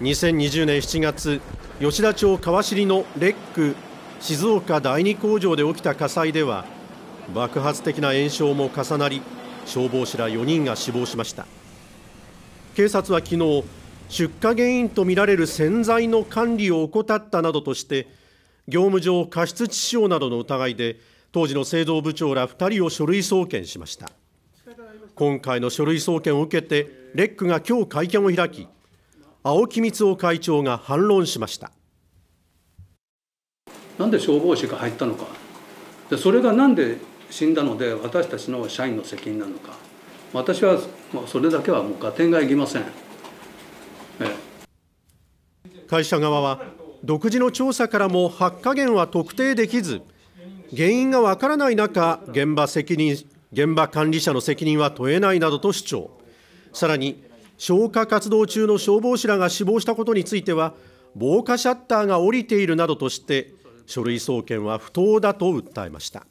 2020年7月吉田町川尻のレック静岡第二工場で起きた火災では爆発的な延焼も重なり消防士ら4人が死亡しました警察は昨日出火原因とみられる洗剤の管理を怠ったなどとして業務上過失致死傷などの疑いで当時の製造部長ら2人を書類送検しました今回の書類送検を受けてレックが今日会見を開き青木光雄会長が反論しましたなんで消防士が入ったのかでそれがなんで死んだので私たちの社員の責任なのか私はそれだけはもう合点がいきません、え会社側は独自の調査からも発火源は特定できず原因がわからない中現場責任現場管理者の責任は問えないなどと主張さらに消火活動中の消防士らが死亡したことについては防火シャッターが下りているなどとして書類送検は不当だと訴えました。